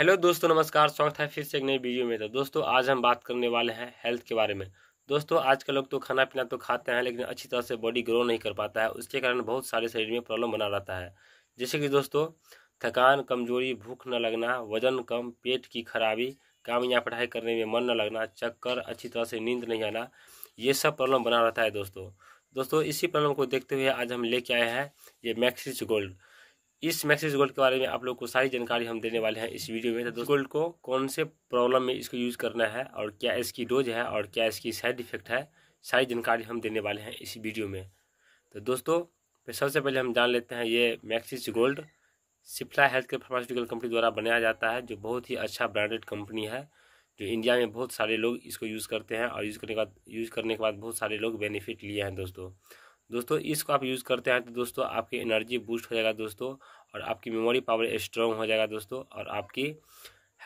hello दोस्तों नमस्कार स्वागत है फिर से एक नई वीडियो में तो दोस्तों आज हम बात करने वाले हैं हेल्थ के बारे में दोस्तों आज के लोग तो खाना पीना तो खाते हैं लेकिन अच्छी तरह से बॉडी ग्रो नहीं कर पाता है उसके कारण बहुत सारे शरीर में प्रॉब्लम बना रहता है जैसे कि दोस्तों थकान कमजोरी भूख न लगना वजन कम पेट की खराबी काम या पढ़ाई करने में मन न लगना चक्कर अच्छी तरह से नींद नहीं आना ये सब प्रॉब्लम बना रहता है दोस्तों दोस्तों इसी प्रॉब्लम को देखते हुए आज हम लेके आए हैं ये मैक्सिस गोल्ड इस मैसेज गोल्ड के बारे में आप लोग को सारी जानकारी हम देने वाले हैं इस वीडियो में तो दोस्तों गोल्ड को कौन से प्रॉब्लम में इसको यूज़ करना है और क्या इसकी डोज है और क्या इसकी साइड इफेक्ट है सारी जानकारी हम देने वाले हैं इस वीडियो में तो दोस्तों सबसे पहले हम जान लेते हैं ये Maxis Gold Cipla health care pharmaceutical company द्वारा बनाया जाता है जो बहुत ही अच्छा ब्रांडेड कंपनी है जो इंडिया में बहुत सारे लोग इसको यूज़ करते हैं और यूज़ करने के बाद यूज़ करने के बाद बहुत सारे लोग बेनिफिट लिए हैं दोस्तों दोस्तों इसको आप यूज़ करते हैं तो दोस्तों आपकी एनर्जी बूस्ट हो जाएगा दोस्तों और आपकी मेमोरी पावर स्ट्रॉन्ग हो जाएगा दोस्तों और आपकी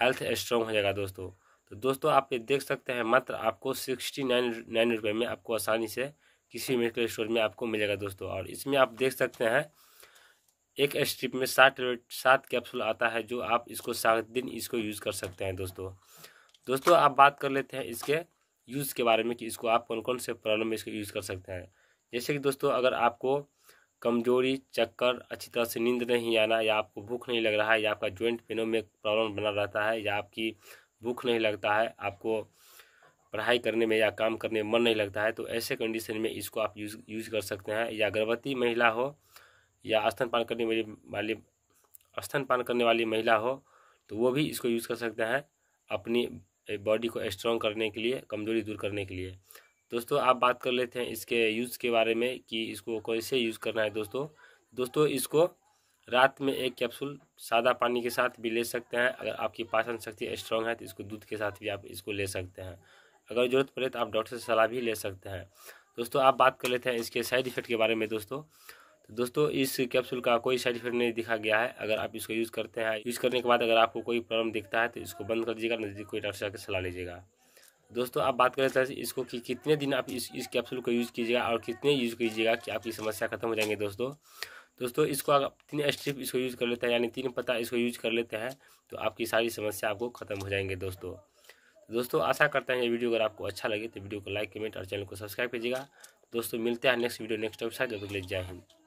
हेल्थ स्ट्रॉन्ग हो जाएगा दोस्तों तो दोस्तों आप ये देख सकते हैं मात्र आपको सिक्सटी नाइन नाइन रुपये में आपको आसानी से किसी मेडिकल स्टोर में आपको मिलेगा दोस्तों और इसमें आप देख सकते हैं एक स्ट्रिप में सात सात कैप्सूल आता है जो आप इसको सात दिन इसको यूज़ कर सकते हैं दोस्तों दोस्तों आप बात कर लेते हैं इसके यूज़ के बारे में कि इसको आप कौन कौन से प्रॉब्लम में इसको यूज़ कर सकते हैं जैसे कि दोस्तों अगर आपको कमजोरी चक्कर अच्छी तरह से नींद नहीं आना या आपको भूख नहीं लग रहा है या आपका ज्वाइंट पेनों में प्रॉब्लम बना रहता है या आपकी भूख नहीं लगता है आपको पढ़ाई करने में या काम करने में मन नहीं लगता है तो ऐसे कंडीशन में इसको आप यूज यूज़ कर सकते हैं या गर्भवती महिला हो या स्तनपान करने वाली वाली स्तनपान करने वाली महिला हो तो वो भी इसको यूज़ कर सकते हैं अपनी बॉडी को स्ट्रॉन्ग करने के लिए कमज़ोरी दूर करने के लिए दोस्तों आप बात कर लेते हैं इसके यूज़ के बारे में कि इसको कैसे यूज़ करना है दोस्तों दोस्तों इसको रात में एक कैप्सूल सादा पानी के साथ भी ले सकते हैं अगर आपकी पाचन शक्ति स्ट्रांग है तो इसको दूध के साथ भी आप इसको ले सकते हैं अगर ज़रूरत पड़े तो आप डॉक्टर से सलाह भी ले सकते हैं दोस्तों आप बात कर लेते हैं इसके साइड इफ़ेक्ट के बारे में दोस्तों तो दोस्तों इस कैप्सूल का कोई साइड इफेक्ट नहीं दिखा गया है अगर आप इसको यूज़ करते हैं यूज़ करने के बाद अगर आपको कोई प्रॉब्लम दिखता है तो इसको बंद कर दीजिएगा नज़दीक कोई डॉक्टर से सलाह लीजिएगा दोस्तों आप बात करें तरह से इसको कि कितने दिन आप इस इस कैप्सूल को यूज़ कीजिएगा और कितने यूज़ कीजिएगा कि आपकी समस्या खत्म हो जाएंगे दोस्तों दोस्तों इसको अगर तीन स्ट्रिप इसको यूज़ कर लेते हैं यानी तीन पता इसको यूज कर लेते हैं तो आपकी सारी समस्या आपको खत्म हो जाएंगे दोस्तों दोस्तों आशा करते हैं ये वीडियो अगर आपको अच्छा लगे तो वीडियो को लाइक कमेंट और चैनल को सब्सक्राइब कीजिएगा दोस्तों मिलते हैं नेक्स्ट वीडियो नेक्स्ट वेबसाइट जब तक ले जाए हिंद